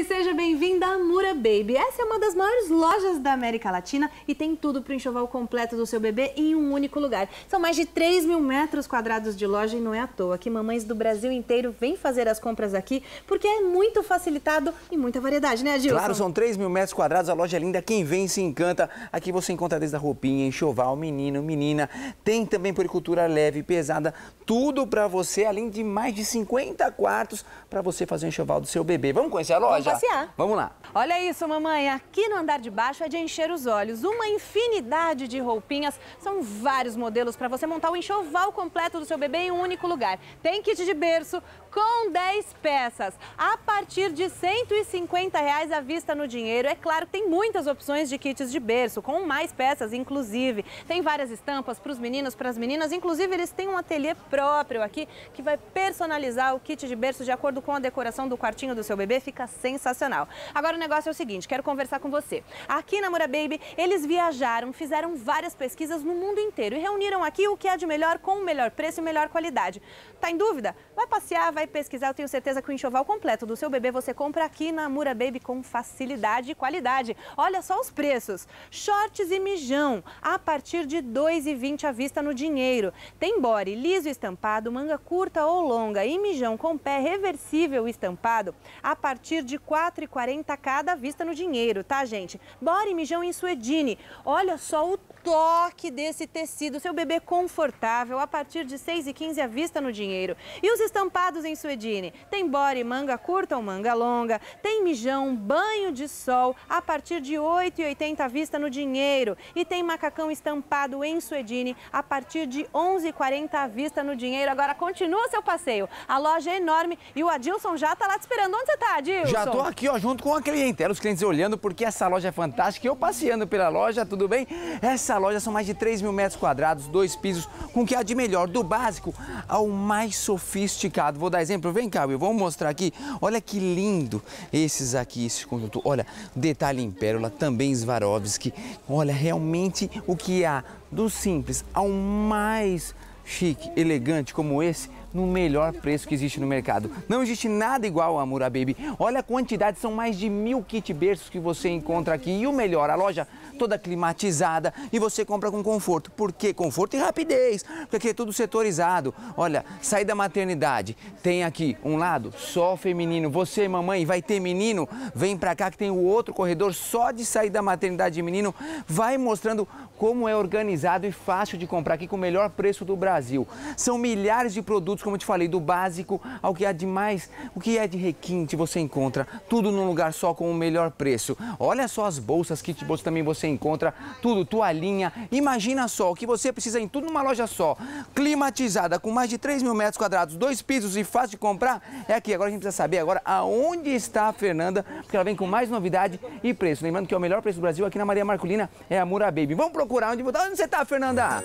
e seja bem-vinda a Mura Baby. Essa é uma das maiores lojas da América Latina e tem tudo para o enxoval completo do seu bebê em um único lugar. São mais de 3 mil metros quadrados de loja e não é à toa que mamães do Brasil inteiro vêm fazer as compras aqui porque é muito facilitado e muita variedade, né, Gil? Claro, são 3 mil metros quadrados, a loja é linda, quem vem se encanta. Aqui você encontra desde a roupinha, enxoval, menino, menina. Tem também poricultura leve, pesada, tudo para você, além de mais de 50 quartos para você fazer o enxoval do seu bebê. Vamos conhecer a loja? Vamos passear. Vamos lá. Olha aí, isso, mamãe, aqui no andar de baixo é de encher os olhos. Uma infinidade de roupinhas, são vários modelos para você montar o enxoval completo do seu bebê em um único lugar. Tem kit de berço com 10 peças, a partir de 150 reais à vista no dinheiro. É claro que tem muitas opções de kits de berço, com mais peças, inclusive. Tem várias estampas para os meninos, para as meninas. Inclusive, eles têm um ateliê próprio aqui que vai personalizar o kit de berço de acordo com a decoração do quartinho do seu bebê. Fica sensacional. Agora o negócio é o seguinte, quero conversar com você. Aqui na Mura Baby, eles viajaram, fizeram várias pesquisas no mundo inteiro e reuniram aqui o que é de melhor com o melhor preço e melhor qualidade. Tá em dúvida? Vai passear, vai pesquisar. Eu tenho certeza que o enxoval completo do seu bebê você compra aqui na Mura Baby com facilidade e qualidade. Olha só os preços. Shorts e mijão a partir de R$ 2,20 à vista no dinheiro. Tem body liso estampado, manga curta ou longa e mijão com pé reversível estampado a partir de R$ 4,40 cada vista no dinheiro, tá, gente? Bora, Mijão em Suedini. Olha só o toque desse tecido, seu bebê confortável, a partir de 6,15 à vista no dinheiro. E os estampados em suedine? Tem body, manga curta ou manga longa, tem mijão, banho de sol, a partir de 8,80 à vista no dinheiro. E tem macacão estampado em suedine, a partir de 11,40 à vista no dinheiro. Agora continua seu passeio, a loja é enorme e o Adilson já está lá te esperando. Onde você está, Adilson? Já estou aqui, ó, junto com a clientela, os clientes olhando porque essa loja é fantástica. Eu passeando pela loja, tudo bem? Essa essa loja são mais de 3 mil metros quadrados, dois pisos, com o que há de melhor, do básico ao mais sofisticado. Vou dar exemplo, vem cá, eu vou mostrar aqui. Olha que lindo esses aqui, esse conjunto. Olha, detalhe em pérola, também Swarovski. Olha, realmente o que há do simples ao mais chique, elegante como esse no melhor preço que existe no mercado. Não existe nada igual a Murababy. Olha a quantidade, são mais de mil kit berços que você encontra aqui. E o melhor, a loja toda climatizada e você compra com conforto. Por quê? Conforto e rapidez, porque aqui é tudo setorizado. Olha, sai da maternidade, tem aqui um lado só feminino. Você, mamãe, vai ter menino? Vem pra cá que tem o outro corredor só de sair da maternidade de menino. Vai mostrando como é organizado e fácil de comprar aqui com o melhor preço do Brasil. São milhares de produtos produtos, como eu te falei, do básico ao que há de mais, o que é de requinte você encontra, tudo num lugar só com o melhor preço. Olha só as bolsas, kit bolsa também você encontra, tudo, toalhinha. Imagina só, o que você precisa em tudo numa loja só, climatizada, com mais de 3 mil metros quadrados, dois pisos e fácil de comprar, é aqui. Agora a gente precisa saber agora aonde está a Fernanda, porque ela vem com mais novidade e preço. Lembrando que é o melhor preço do Brasil aqui na Maria Marculina é a Mura Baby. Vamos procurar onde, onde você está, Fernanda?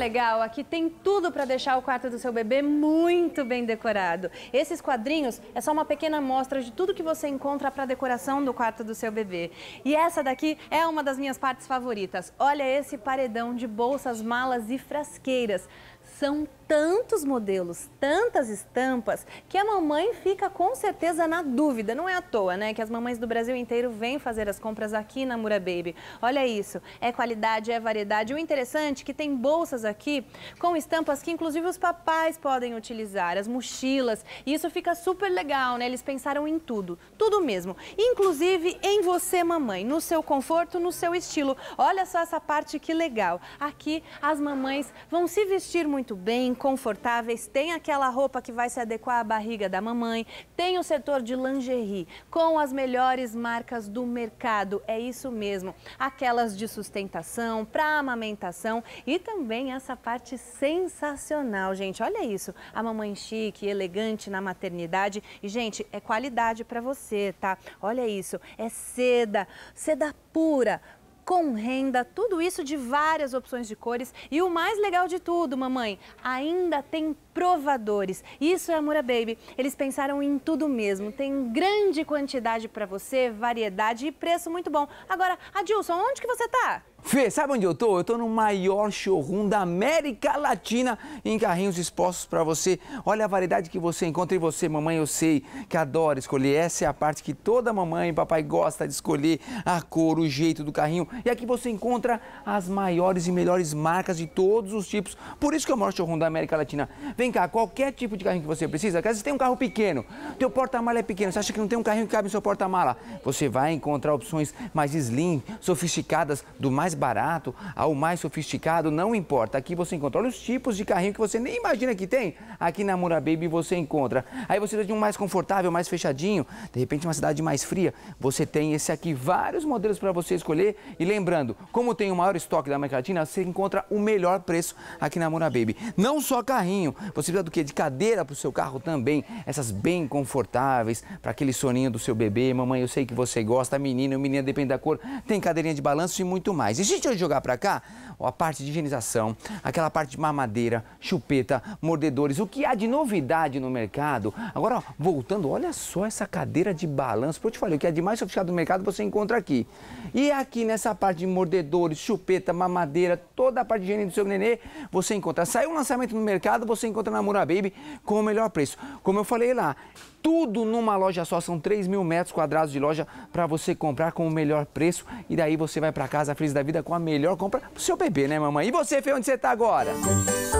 legal? Aqui tem tudo para deixar o quarto do seu bebê muito bem decorado. Esses quadrinhos é só uma pequena amostra de tudo que você encontra para decoração do quarto do seu bebê. E essa daqui é uma das minhas partes favoritas. Olha esse paredão de bolsas, malas e frasqueiras. São tantos modelos, tantas estampas, que a mamãe fica com certeza na dúvida. Não é à toa, né? Que as mamães do Brasil inteiro vêm fazer as compras aqui na Mura Baby. Olha isso, é qualidade, é variedade. O interessante é que tem bolsas aqui com estampas que inclusive os papais podem utilizar, as mochilas. E isso fica super legal, né? Eles pensaram em tudo, tudo mesmo. Inclusive em você, mamãe, no seu conforto, no seu estilo. Olha só essa parte que legal. Aqui as mamães vão se vestir muito bem, confortáveis, tem aquela roupa que vai se adequar à barriga da mamãe, tem o setor de lingerie com as melhores marcas do mercado. É isso mesmo. Aquelas de sustentação, para amamentação e também essa parte sensacional, gente. Olha isso. A mamãe chique, elegante na maternidade. E, gente, é qualidade para você, tá? Olha isso. É seda, seda pura com renda, tudo isso de várias opções de cores. E o mais legal de tudo, mamãe, ainda tem provadores. Isso é Amura Baby. Eles pensaram em tudo mesmo. Tem grande quantidade para você, variedade e preço muito bom. Agora, Adilson, onde que você tá? Fê, sabe onde eu tô? Eu tô no maior showroom da América Latina em carrinhos expostos para você. Olha a variedade que você encontra em você, mamãe, eu sei que adora escolher. Essa é a parte que toda mamãe e papai gosta de escolher, a cor, o jeito do carrinho. E aqui você encontra as maiores e melhores marcas de todos os tipos. Por isso que é o maior showroom da América Latina. Vem cá, qualquer tipo de carrinho que você precisa, Caso você tem um carro pequeno, teu porta-mala é pequeno, você acha que não tem um carrinho que cabe no seu porta-mala? Você vai encontrar opções mais slim, sofisticadas, do mais mais barato ao mais sofisticado, não importa. Aqui você encontra olha os tipos de carrinho que você nem imagina que tem. Aqui na Murababy você encontra. Aí você de um mais confortável, mais fechadinho, de repente uma cidade mais fria, você tem esse aqui, vários modelos para você escolher. E lembrando, como tem o maior estoque da América Latina, você encontra o melhor preço aqui na Murababy. Não só carrinho, você precisa do que? De cadeira para o seu carro também, essas bem confortáveis, para aquele soninho do seu bebê. Mamãe, eu sei que você gosta, menino, menina, depende da cor, tem cadeirinha de balanço e muito mais. E se a gente jogar para cá, a parte de higienização, aquela parte de mamadeira, chupeta, mordedores, o que há de novidade no mercado. Agora, ó, voltando, olha só essa cadeira de balanço. Eu te falei, o que é de mais sofisticado do mercado você encontra aqui. E aqui nessa parte de mordedores, chupeta, mamadeira, toda a parte de higiene do seu nenê, você encontra. Saiu um lançamento no mercado, você encontra na Mura Baby com o melhor preço. Como eu falei lá, tudo numa loja só, são 3 mil metros quadrados de loja para você comprar com o melhor preço e daí você vai para casa feliz da vida vida com a melhor compra pro seu bebê, né, mamãe? E você, Fê, onde você tá agora? Música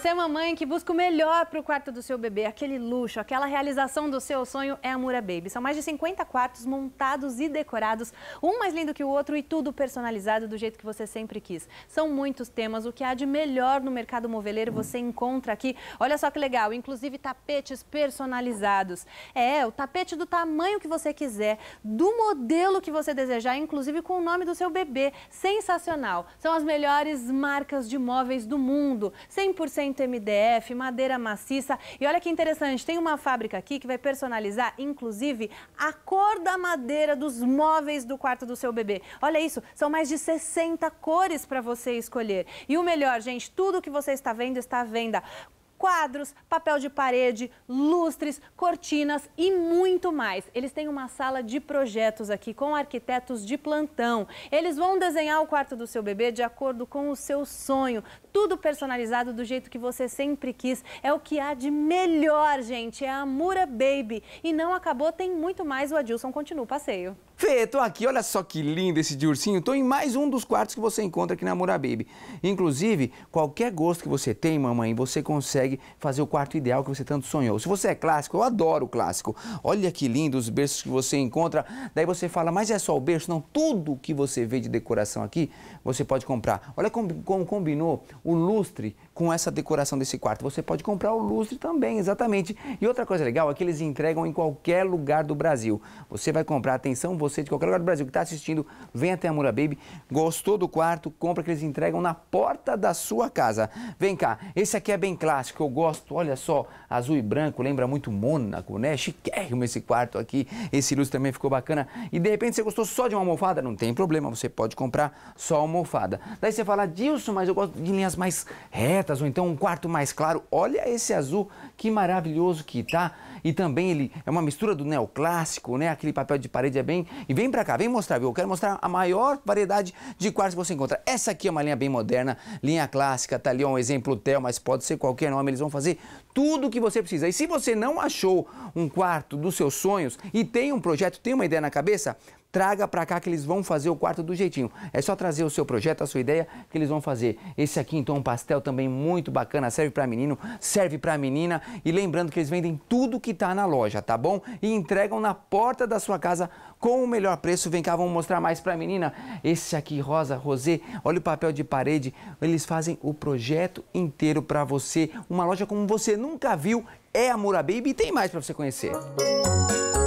Você é mamãe que busca o melhor para o quarto do seu bebê, aquele luxo, aquela realização do seu sonho é a Mura Baby. São mais de 50 quartos montados e decorados, um mais lindo que o outro e tudo personalizado do jeito que você sempre quis. São muitos temas, o que há de melhor no mercado moveleiro você encontra aqui. Olha só que legal, inclusive tapetes personalizados. É, o tapete do tamanho que você quiser, do modelo que você desejar, inclusive com o nome do seu bebê. Sensacional. São as melhores marcas de móveis do mundo. 100% 100% MDF, madeira maciça. E olha que interessante, tem uma fábrica aqui que vai personalizar, inclusive, a cor da madeira dos móveis do quarto do seu bebê. Olha isso, são mais de 60 cores para você escolher. E o melhor, gente, tudo que você está vendo está à venda quadros, papel de parede, lustres, cortinas e muito mais. Eles têm uma sala de projetos aqui com arquitetos de plantão. Eles vão desenhar o quarto do seu bebê de acordo com o seu sonho. Tudo personalizado do jeito que você sempre quis. É o que há de melhor, gente. É a Amura Baby. E não acabou, tem muito mais. O Adilson continua o passeio. Fê, tô aqui, olha só que lindo esse de ursinho. Tô em mais um dos quartos que você encontra aqui na morabebe Inclusive, qualquer gosto que você tem, mamãe, você consegue fazer o quarto ideal que você tanto sonhou. Se você é clássico, eu adoro o clássico. Olha que lindo os berços que você encontra. Daí você fala, mas é só o berço? Não, tudo que você vê de decoração aqui, você pode comprar. Olha como, como combinou o lustre com essa decoração desse quarto. Você pode comprar o lustre também, exatamente. E outra coisa legal é que eles entregam em qualquer lugar do Brasil. Você vai comprar, atenção, você de qualquer lugar do Brasil que está assistindo, vem até a Mura Baby, gostou do quarto, compra que eles entregam na porta da sua casa. Vem cá, esse aqui é bem clássico, eu gosto, olha só, azul e branco, lembra muito Mônaco, né? Chiquérrimo esse quarto aqui, esse lustre também ficou bacana. E de repente você gostou só de uma almofada? Não tem problema, você pode comprar só almofada. Daí você fala, Dilson, mas eu gosto de linhas mais retas, azul, então um quarto mais claro. Olha esse azul, que maravilhoso que tá. E também ele é uma mistura do neoclássico, né? Aquele papel de parede é bem... E vem pra cá, vem mostrar, viu? Eu quero mostrar a maior variedade de quartos que você encontra. Essa aqui é uma linha bem moderna, linha clássica. Tá ali um exemplo Tel, mas pode ser qualquer nome. Eles vão fazer tudo o que você precisa. E se você não achou um quarto dos seus sonhos e tem um projeto, tem uma ideia na cabeça, traga para cá que eles vão fazer o quarto do jeitinho. É só trazer o seu projeto, a sua ideia, que eles vão fazer. Esse aqui, então, é um pastel também muito bacana, serve para menino, serve para menina. E lembrando que eles vendem tudo que está na loja, tá bom? E entregam na porta da sua casa com o melhor preço. Vem cá, vamos mostrar mais para a menina. Esse aqui, rosa, rosé, olha o papel de parede. Eles fazem o projeto inteiro para você. Uma loja como você nunca viu é a Mura Baby e tem mais para você conhecer. Música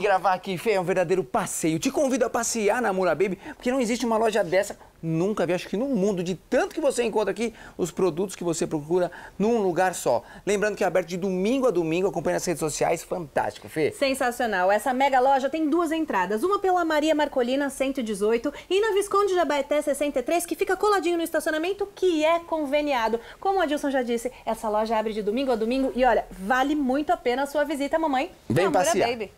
gravar aqui, Fê, é um verdadeiro passeio. Te convido a passear na Mura Baby, porque não existe uma loja dessa, nunca vi, acho que no mundo, de tanto que você encontra aqui, os produtos que você procura num lugar só. Lembrando que é aberto de domingo a domingo, acompanha nas redes sociais, fantástico, Fê. Sensacional, essa mega loja tem duas entradas, uma pela Maria Marcolina 118 e na Visconde Jabaeté 63, que fica coladinho no estacionamento, que é conveniado. Como o Adilson já disse, essa loja abre de domingo a domingo e olha, vale muito a pena a sua visita, mamãe. Vem passear. Baby.